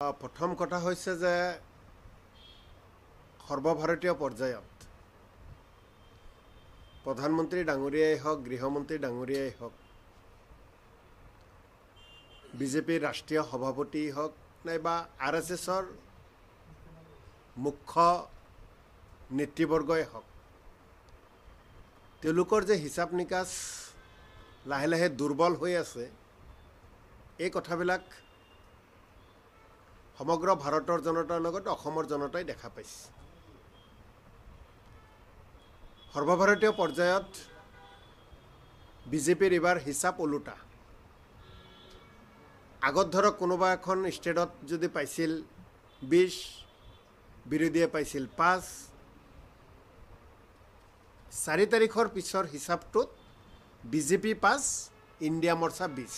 প্ৰথম কথা হৈছে যে সৰ্বভাৰতীয় পৰ্যায়ত প্ৰধানমন্ত্ৰী ডাঙৰীয়াই হওক গৃহমন্ত্ৰী ডাঙৰীয়াই হওক বিজেপিৰ ৰাষ্ট্ৰীয় সভাপতি হওক নাইবা আৰ এছ এছৰ মুখ্য নেতৃবৰ্গই হওক তেওঁলোকৰ যে হিচাপ নিকাচ লাহে লাহে দুৰ্বল হৈ আছে এই কথাবিলাক সমগ্ৰ ভাৰতৰ জনতাৰ লগতে অসমৰ জনতাই দেখা পাইছে সৰ্বভাৰতীয় পৰ্যায়ত বিজেপিৰ এইবাৰ হিচাপ ওলোটা আগত ধৰক কোনোবা এখন ষ্টেটত যদি পাইছিল বিছ বিৰোধীয়ে পাইছিল পাঁচ চাৰি তাৰিখৰ পিছৰ হিচাপটোত বিজেপি পাঁচ ইণ্ডিয়া মৰ্চা বিছ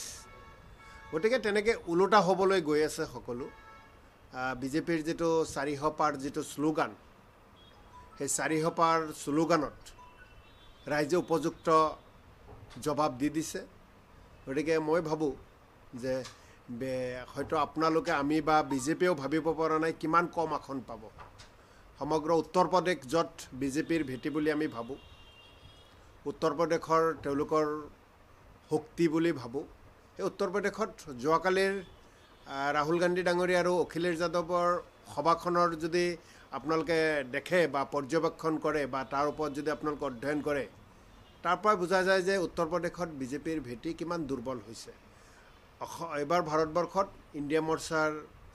গতিকে তেনেকৈ ওলোটা হ'বলৈ গৈ আছে সকলো বিজেপিৰ যিটো চাৰিশ পাৰ যিটো শ্লোগান সেই চাৰিশ পাৰ শ্লোগানত ৰাইজে উপযুক্ত জবাব দি দিছে গতিকে মই ভাবোঁ যে হয়তো আপোনালোকে আমি বা বিজেপিয়েও ভাবিব পৰা নাই কিমান কম আসন পাব সমগ্ৰ উত্তৰ প্ৰদেশ য'ত বিজেপিৰ ভেটি বুলি আমি ভাবোঁ উত্তৰ প্ৰদেশৰ তেওঁলোকৰ শক্তি বুলি ভাবোঁ সেই উত্তৰ প্ৰদেশত যোৱাকালিৰ ৰাহুল গান্ধী ডাঙৰীয়া আৰু অখিলেশ যাদৱৰ সভাখনৰ যদি আপোনালোকে দেখে বা পৰ্যবেক্ষণ কৰে বা তাৰ ওপৰত যদি আপোনালোকে অধ্যয়ন কৰে তাৰ পৰা বুজা যায় যে উত্তৰ প্ৰদেশত বিজেপিৰ ভেটি কিমান দুৰ্বল হৈছে অস এইবাৰ ভাৰতবৰ্ষত ইণ্ডিয়া মৰ্চাৰ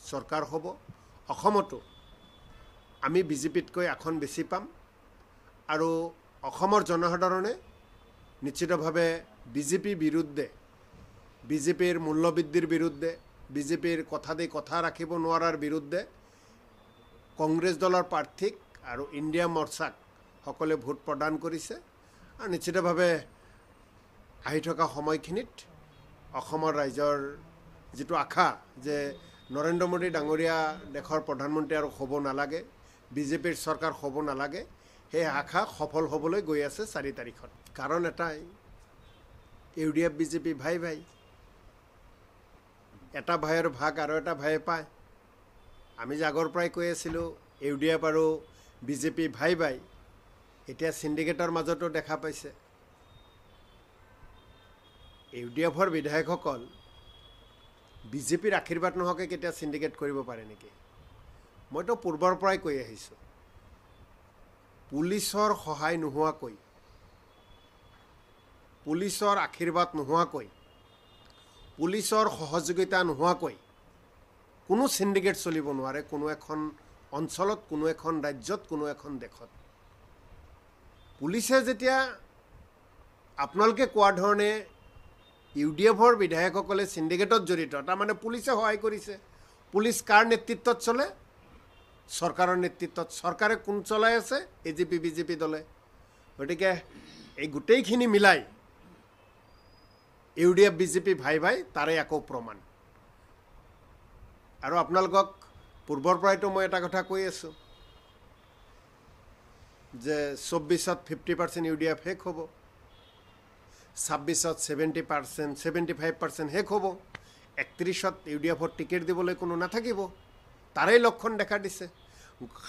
চৰকাৰ হ'ব অসমতো আমি বিজেপিতকৈ আসন বেছি পাম আৰু অসমৰ জনসাধাৰণে নিশ্চিতভাৱে বিজেপিৰ বিৰুদ্ধে বিজেপিৰ মূল্যবৃদ্ধিৰ বিৰুদ্ধে বিজেপিৰ কথা দি কথা ৰাখিব নোৱাৰাৰ বিৰুদ্ধে কংগ্ৰেছ দলৰ প্ৰাৰ্থীক আৰু ইণ্ডিয়া মৰ্চাক সকলোৱে ভোট প্ৰদান কৰিছে আৰু নিশ্চিতভাৱে আহি থকা সময়খিনিত অসমৰ ৰাইজৰ যিটো আশা যে নৰেন্দ্ৰ মোদী ডাঙৰীয়া দেশৰ প্ৰধানমন্ত্ৰী আৰু হ'ব নালাগে বিজেপিৰ চৰকাৰ হ'ব নালাগে সেই আশা সফল হ'বলৈ গৈ আছে চাৰি তাৰিখত কাৰণ এটাই ইউ ডি এফ বিজেপি ভাই ভাই এটা ভাইৰ ভাগ আৰু এটা ভাই পায় আমি যে আগৰ পৰাই কৈ আছিলোঁ ইউ ডি এফ আৰু বিজেপি ভাই ভাই এতিয়া চিণ্ডিকেটৰ মাজতো দেখা পাইছে ইউ ডি এফৰ বিধায়কসকল বিজেপিৰ আশীৰ্বাদ নোহোৱাকৈ কেতিয়া চিণ্ডিকেট কৰিব পাৰে নেকি মইতো পূৰ্বৰ পৰাই কৈ আহিছোঁ পুলিচৰ সহায় নোহোৱাকৈ পুলিচৰ আশীৰ্বাদ নোহোৱাকৈ পুলিচৰ সহযোগিতা নোহোৱাকৈ কোনো চিণ্ডিকেট চলিব নোৱাৰে কোনো এখন অঞ্চলত কোনো এখন ৰাজ্যত কোনো এখন দেশত পুলিচে যেতিয়া আপোনালোকে কোৱা ধৰণে ইউ ডি এফৰ বিধায়কসকলে চিণ্ডিকেটত জড়িত তাৰমানে পুলিচে সহায় কৰিছে পুলিচ কাৰ নেতৃত্বত চলে চৰকাৰৰ নেতৃত্বত চৰকাৰে কোন চলাই আছে এ জি পি বিজেপি দলে গতিকে এই গোটেইখিনি মিলাই ইউ ডি এফ বিজেপি ভাই ভাই তাৰে আকৌ প্ৰমাণ আৰু আপোনালোকক পূৰ্বৰ পৰাইতো মই এটা কথা কৈ আছোঁ যে চৌব্বিছত fifty percent U D F শেষ হ'ব ছাব্বিছত seventy percent seventy five percent শেষ হ'ব একত্ৰিছত ইউ ডি এফৰ টিকেট দিবলৈ কোনো নাথাকিব তাৰে লক্ষণ দেখা দিছে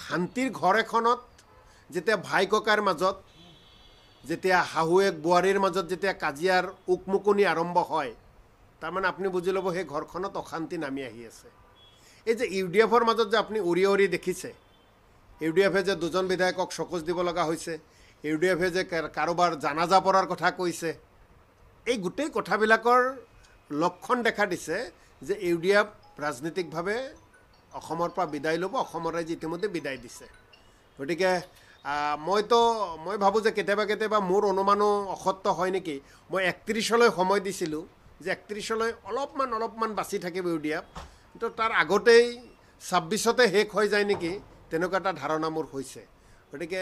শান্তিৰ ঘৰ এখনত যেতিয়া ভাই ককাৰ মাজত যেতিয়া শাহুৱেক বোৱাৰীৰ মাজত যেতিয়া কাজিয়াৰ উকমুকনি আৰম্ভ হয় তাৰমানে আপুনি বুজি ল'ব সেই ঘৰখনত অশান্তি নামি আহি আছে এই যে ইউ ডি এফৰ মাজত যে আপুনি উৰি উৰি দেখিছে ইউ ডি এফে যে দুজন বিধায়কক চকুজ দিব লগা হৈছে ইউ ডি এফে যে কাৰোবাৰ জানাজা পৰাৰ কথা কৈছে এই গোটেই কথাবিলাকৰ লক্ষণ দেখা দিছে যে ইউ ডি এফ ৰাজনীতিকভাৱে অসমৰ পৰা বিদায় ল'ব অসমৰ ৰাইজে ইতিমধ্যে বিদায় দিছে গতিকে মইতো মই ভাবোঁ যে কেতিয়াবা কেতিয়াবা মোৰ অনুমানো অসত্য হয় নেকি মই একত্ৰিছলৈ সময় দিছিলোঁ যে একত্ৰিছলৈ অলপমান অলপমান বাচি থাকিব দিয়া কিন্তু তাৰ আগতেই ছাব্বিছতে শেষ হৈ যায় নেকি তেনেকুৱা এটা ধাৰণা মোৰ হৈছে গতিকে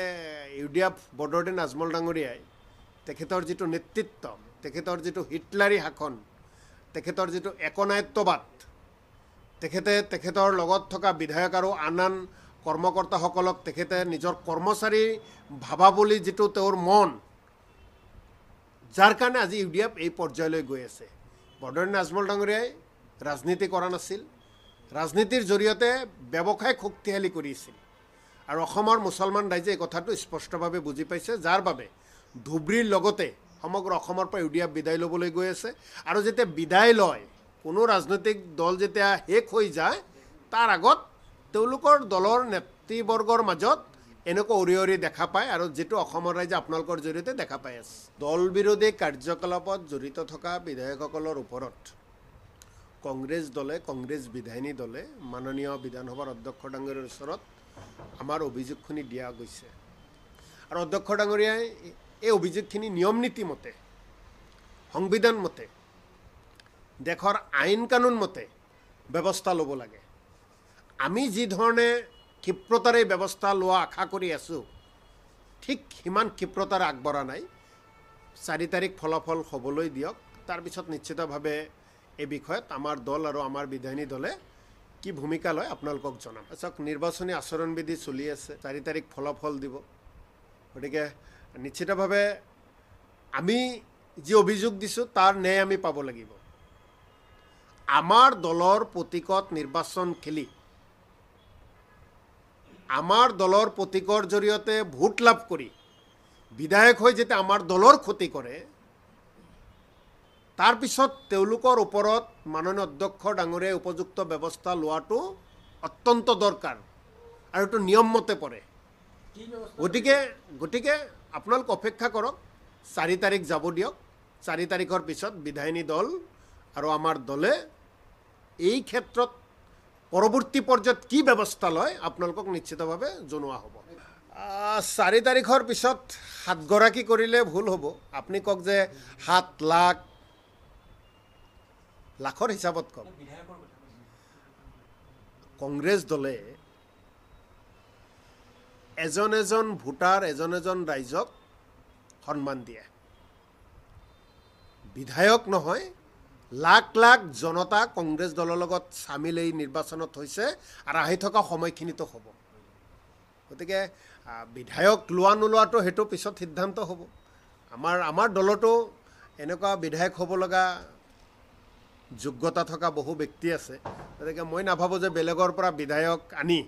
U D F Badruddin Ajmal ডাঙৰীয়াই তেখেতৰ যিটো নেতৃত্ব তেখেতৰ যিটো হিটলাৰী শাসন তেখেতৰ যিটো একনায়ত্ববাদ তেখেতে তেখেতৰ লগত থকা বিধায়ক আৰু আন আন কৰ্মকৰ্তাসকলক তেখেতে নিজৰ কৰ্মচাৰী ভাবা বুলি যিটো তেওঁৰ মন যাৰ কাৰণে আজি ইউ ডি এফ এই পৰ্যায়লৈ গৈ আছে বদৰণী আজমল ডাঙৰীয়াই ৰাজনীতি কৰা নাছিল ৰাজনীতিৰ জৰিয়তে ব্যৱসায়ক শক্তিশালী কৰিছিল আৰু অসমৰ মুছলমান ৰাইজে এই কথাটো স্পষ্টভাৱে বুজি পাইছে যাৰ বাবে ধুবুৰীৰ লগতে সমগ্ৰ অসমৰ পৰা ইউ ডি এফ বিদায় ল'বলৈ গৈ আছে আৰু যেতিয়া বিদায় লয় কোনো ৰাজনৈতিক দল যেতিয়া শেষ হৈ যায় তাৰ আগত তেওঁলোকৰ দলৰ নেতৃবৰ্গৰ মাজত এনেকুৱা উৰি উৰি দেখা পায় আৰু যিটো অসমৰ ৰাইজে আপোনালোকৰ জৰিয়তে দেখা পাই আছে দল বিৰোধী কাৰ্যকলাপত জড়িত থকা বিধায়কসকলৰ ওপৰত কংগ্ৰেছ দলে কংগ্ৰেছ বিধায়িনী দলে মাননীয় বিধানসভাৰ অধ্যক্ষ ডাঙৰীয়াৰ ওচৰত আমাৰ অভিযোগখিনি দিয়া গৈছে আৰু অধ্যক্ষ ডাঙৰীয়াই এই অভিযোগখিনি নিয়ম নীতি মতে সংবিধান মতে দেশৰ আইন কানুন মতে ব্যৱস্থা ল'ব লাগে আমি যিধৰণে ক্ষিপ্ৰতাৰে ব্যৱস্থা লোৱা আশা কৰি আছোঁ ঠিক সিমান ক্ষিপ্ৰতাৰে আগবঢ়া নাই চাৰি তাৰিখ ফলাফল হ'বলৈ দিয়ক তাৰপিছত নিশ্চিতভাৱে এই বিষয়ত আমাৰ দল আৰু আমাৰ বিধায়িনী দলে কি ভূমিকা লয় আপোনালোকক জনাম চাওক নিৰ্বাচনী আচৰণবিধি চলি আছে চাৰি তাৰিখ ফলাফল দিব গতিকে নিশ্চিতভাৱে আমি যি অভিযোগ দিছোঁ তাৰ ন্যায় আমি পাব লাগিব আমাৰ দলৰ প্ৰতীকত নিৰ্বাচন খেলি আমাৰ দলৰ প্ৰতীকৰ জৰিয়তে ভোট লাভ কৰি বিধায়ক হৈ যেতিয়া আমাৰ দলৰ ক্ষতি কৰে তাৰপিছত তেওঁলোকৰ ওপৰত মাননীয় অধ্যক্ষ ডাঙৰে উপযুক্ত ব্যৱস্থা লোৱাটো অত্যন্ত দৰকাৰ আৰু এইটো নিয়মমতে পৰে গতিকে গতিকে আপোনালোক অপেক্ষা কৰক চাৰি তাৰিখ যাব দিয়ক চাৰি তাৰিখৰ পিছত বিধায়িনী দল আৰু আমাৰ দলে এই ক্ষেত্ৰত পৰৱৰ্তী পৰ্যায়ত কি ব্যৱস্থা লয় আপোনালোকক নিশ্চিতভাৱে জনোৱা হ'ব চাৰি তাৰিখৰ পিছত সাতগৰাকী কৰিলে ভুল হ'ব আপুনি কওক যে সাত লাখ লাখৰ হিচাপত কওক কংগ্ৰেছ দলে এজন এজন ভোটাৰ এজন এজন ৰাইজক সন্মান দিয়ে বিধায়ক নহয় লাখ লাখ জনতা কংগ্ৰেছ দলৰ লগত চামিল এই নিৰ্বাচনত হৈছে আৰু আহি থকা সময়খিনিতো হ'ব গতিকে বিধায়ক লোৱা নোলোৱাটো সেইটো পিছত সিদ্ধান্ত হ'ব আমাৰ আমাৰ দলতো এনেকুৱা বিধায়ক হ'ব লগা যোগ্যতা থকা বহু ব্যক্তি আছে গতিকে মই নাভাবোঁ যে বেলেগৰ পৰা বিধায়ক আনি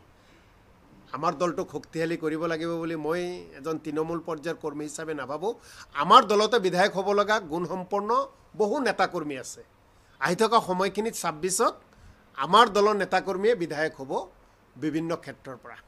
আমাৰ দলটোক শক্তিশালী কৰিব লাগিব বুলি মই এজন তৃণমূল পৰ্যায়ৰ কৰ্মী হিচাপে নাভাবোঁ আমাৰ দলতে বিধায়ক হ'ব লগা গুণসম্পন্ন বহু নেতাকৰ্মী আছে আহি থকা সময়খিনিত ছাব্বিছত আমাৰ দলৰ নেতাকৰ্মীয়ে বিধায়ক হ'ব বিভিন্ন ক্ষেত্ৰৰ পৰা